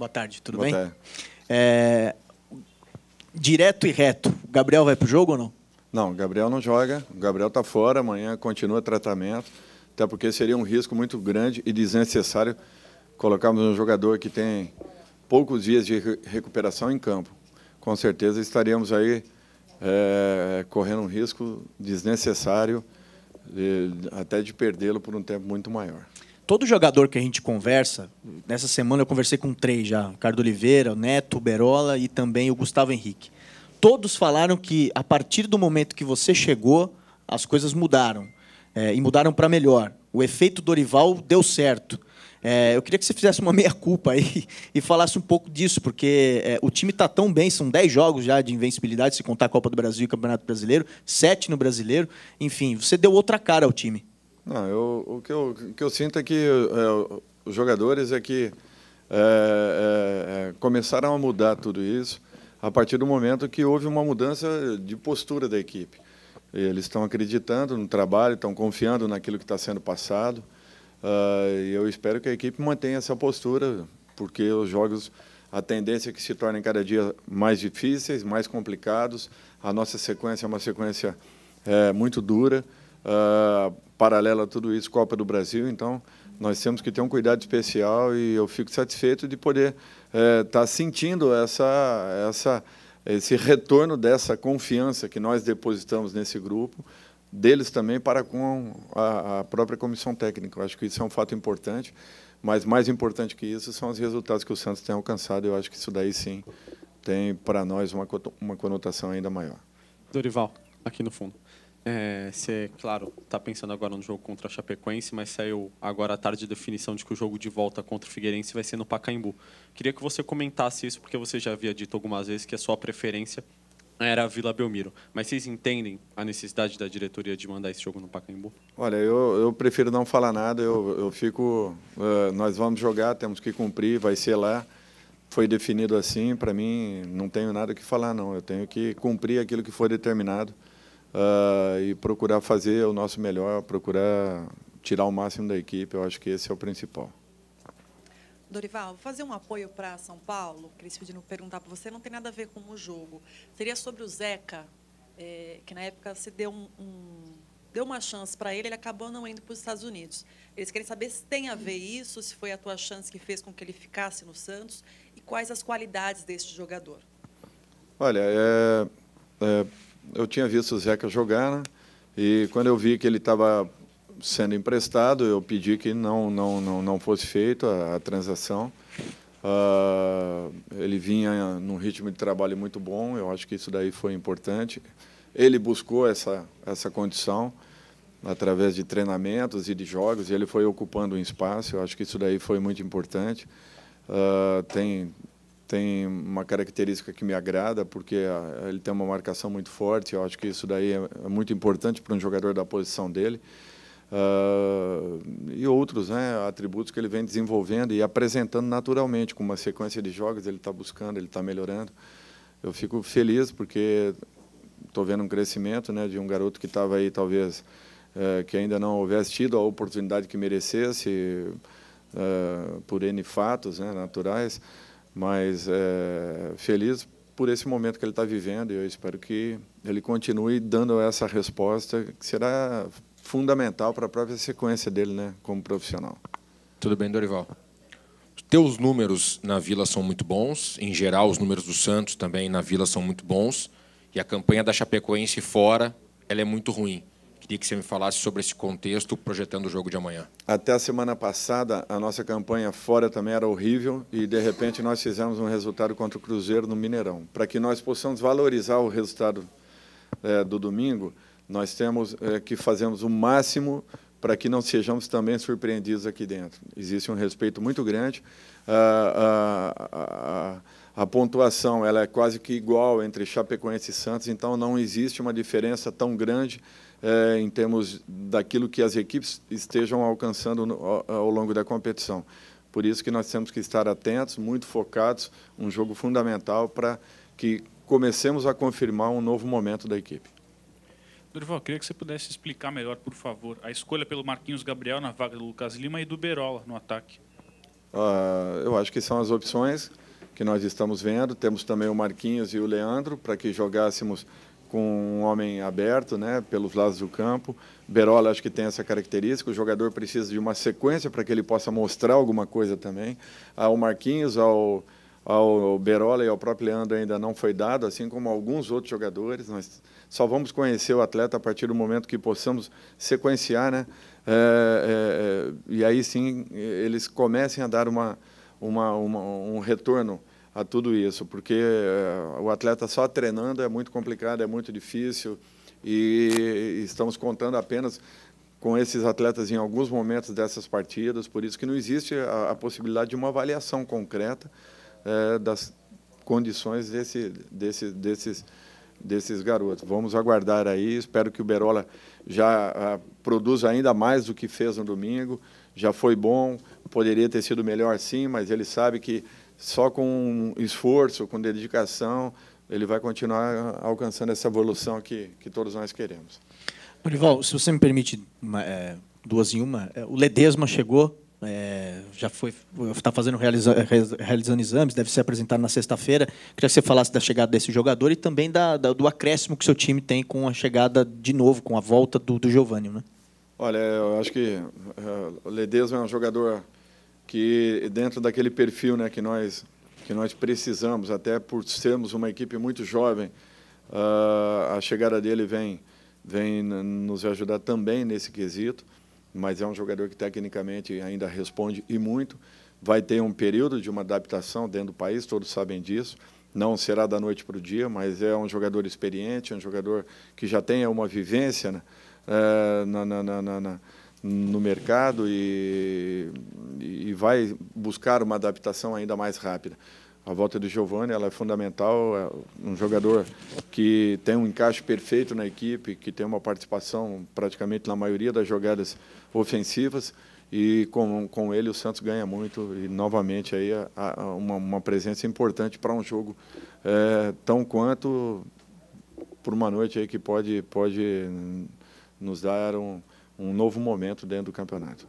Boa tarde, tudo Boa bem? Tarde. É... Direto e reto, o Gabriel vai para o jogo ou não? Não, o Gabriel não joga, o Gabriel está fora, amanhã continua tratamento, até porque seria um risco muito grande e desnecessário colocarmos um jogador que tem poucos dias de recuperação em campo. Com certeza estaríamos aí é, correndo um risco desnecessário, de, até de perdê-lo por um tempo muito maior todo jogador que a gente conversa, nessa semana eu conversei com três já: Cardo Oliveira, o Neto, o Berola e também o Gustavo Henrique. Todos falaram que a partir do momento que você chegou, as coisas mudaram é, e mudaram para melhor. O efeito Dorival deu certo. É, eu queria que você fizesse uma meia-culpa aí e falasse um pouco disso, porque é, o time está tão bem, são 10 jogos já de invencibilidade, se contar a Copa do Brasil e o Campeonato Brasileiro, sete no Brasileiro. Enfim, você deu outra cara ao time. Não, eu, o, que eu, o que eu sinto é que é, os jogadores é que é, é, é, começaram a mudar tudo isso a partir do momento que houve uma mudança de postura da equipe. Eles estão acreditando no trabalho, estão confiando naquilo que está sendo passado. Uh, e eu espero que a equipe mantenha essa postura, porque os jogos, a tendência é que se tornem cada dia mais difíceis, mais complicados. A nossa sequência é uma sequência é, muito dura uh, paralela a tudo isso, Copa do Brasil. Então, nós temos que ter um cuidado especial e eu fico satisfeito de poder estar uh, tá sentindo essa, essa, esse retorno dessa confiança que nós depositamos nesse grupo, deles também para com a, a própria comissão técnica. Eu acho que isso é um fato importante, mas mais importante que isso são os resultados que o Santos tem alcançado. Eu acho que isso daí sim tem para nós uma, uma conotação ainda maior. Dorival, aqui no fundo. É, você, claro, está pensando agora no jogo contra a Chapecoense, mas saiu agora à tarde a definição de que o jogo de volta contra o Figueirense vai ser no Pacaembu. Queria que você comentasse isso, porque você já havia dito algumas vezes que a sua preferência era a Vila Belmiro. Mas vocês entendem a necessidade da diretoria de mandar esse jogo no Pacaembu? Olha, eu, eu prefiro não falar nada, eu, eu fico... Uh, nós vamos jogar, temos que cumprir, vai ser lá foi definido assim, para mim não tenho nada que falar não. Eu tenho que cumprir aquilo que foi determinado uh, e procurar fazer o nosso melhor, procurar tirar o máximo da equipe. Eu acho que esse é o principal. Dorival, vou fazer um apoio para São Paulo, Cris pedindo pediram perguntar para você, não tem nada a ver com o jogo. Seria sobre o Zeca, é, que na época se deu, um, um, deu uma chance para ele, ele acabou não indo para os Estados Unidos. Eles querem saber se tem a ver isso, se foi a tua chance que fez com que ele ficasse no Santos e quais as qualidades deste jogador. Olha, é, é eu tinha visto o Zeca jogar, né? e quando eu vi que ele estava sendo emprestado, eu pedi que não, não, não, não fosse feita a, transação. Uh, ele vinha num ritmo de trabalho muito bom, eu acho que isso daí foi importante. Ele buscou essa, essa condição através de treinamentos e de jogos, e ele foi ocupando um espaço, eu acho que isso daí foi muito importante. Uh, tem tem uma característica que me agrada, porque ah, ele tem uma marcação muito forte. Eu acho que isso daí é, é muito importante para um jogador da posição dele. Uh, e outros né, atributos que ele vem desenvolvendo e apresentando naturalmente, com uma sequência de jogos, ele está buscando, ele está melhorando. Eu fico feliz porque estou vendo um crescimento né, de um garoto que estava aí, talvez, uh, que ainda não houvesse tido a oportunidade que merecesse, uh, por N fatos né, naturais mas é, feliz por esse momento que ele está vivendo e eu espero que ele continue dando essa resposta que será fundamental para a própria sequência dele, né, como profissional. Tudo bem, Dorival. Os teus números na Vila são muito bons, em geral os números do Santos também na Vila são muito bons e a campanha da Chapecoense fora, ela é muito ruim queria que você me falasse sobre esse contexto, projetando o jogo de amanhã. Até a semana passada, a nossa campanha fora também era horrível e, de repente, nós fizemos um resultado contra o Cruzeiro no Mineirão. Para que nós possamos valorizar o resultado é, do domingo, nós temos é, que fazermos o máximo para que não sejamos também surpreendidos aqui dentro. Existe um respeito muito grande. a, pontuação ela é quase que igual entre Chapecoense e Santos, então não existe uma diferença tão grande é, em termos daquilo que as equipes estejam alcançando no, ao longo da competição. Por isso que nós temos que estar atentos, muito focados, um jogo fundamental para que comecemos a confirmar um novo momento da equipe. Durval, queria que você pudesse explicar melhor, por favor, a escolha pelo Marquinhos Gabriel na vaga do Lucas Lima e do Berola no ataque. Uh, eu acho que são as opções que nós estamos vendo. Temos também o Marquinhos e o Leandro para que jogássemos com um homem aberto, né, pelos lados do campo. Berola acho que tem essa característica. O jogador precisa de uma sequência para que ele possa mostrar alguma coisa também. Ao Marquinhos, ao, ao Berola e ao próprio Leandro ainda não foi dado, assim como alguns outros jogadores. Nós só vamos conhecer o atleta a partir do momento que possamos sequenciar, né? É, é, é e aí sim eles comecem a dar uma, uma, uma um retorno a tudo isso, porque eh, o atleta só treinando é muito complicado, é muito difícil e estamos contando apenas com esses atletas em alguns momentos dessas partidas, por isso que não existe a, a possibilidade de uma avaliação concreta é, das condições desse, desse, desses, desses garotos. Vamos aguardar aí, espero que o Berola já ah, produza ainda mais do que fez no domingo, já foi bom, poderia ter sido melhor sim, mas ele sabe que só com esforço, com dedicação, ele vai continuar alcançando essa evolução que, que todos nós queremos. Dorival, se você me permite uma, é, duas em uma, é, o Ledesma chegou, é, já foi, está fazendo realiza, realizando exames, deve ser apresentado na sexta-feira. Queria que você falasse da chegada desse jogador e também da, da, do acréscimo que seu time tem com a chegada de novo, com a volta do, do Giovanni, né? Olha, eu acho que é, o Ledesma é um jogador que dentro daquele perfil né, que, nós, que nós precisamos, até por sermos uma equipe muito jovem, uh, a chegada dele vem, vem nos ajudar também nesse quesito, mas é um jogador que tecnicamente ainda responde e muito. Vai ter um período de uma adaptação dentro do país, todos sabem disso. Não será da noite para o dia, mas é um jogador experiente, um jogador que já tem uma vivência né, uh, na, na, na, na no mercado e, e vai buscar uma adaptação ainda mais rápida. A volta do Giovani ela é fundamental, é um jogador que tem um encaixe perfeito na equipe, que tem uma participação praticamente na maioria das jogadas ofensivas e com, com ele o Santos ganha muito e novamente aí a, a, uma, uma, presença importante para um jogo é, tão quanto por uma noite aí que pode, pode nos dar um, um novo momento dentro do campeonato.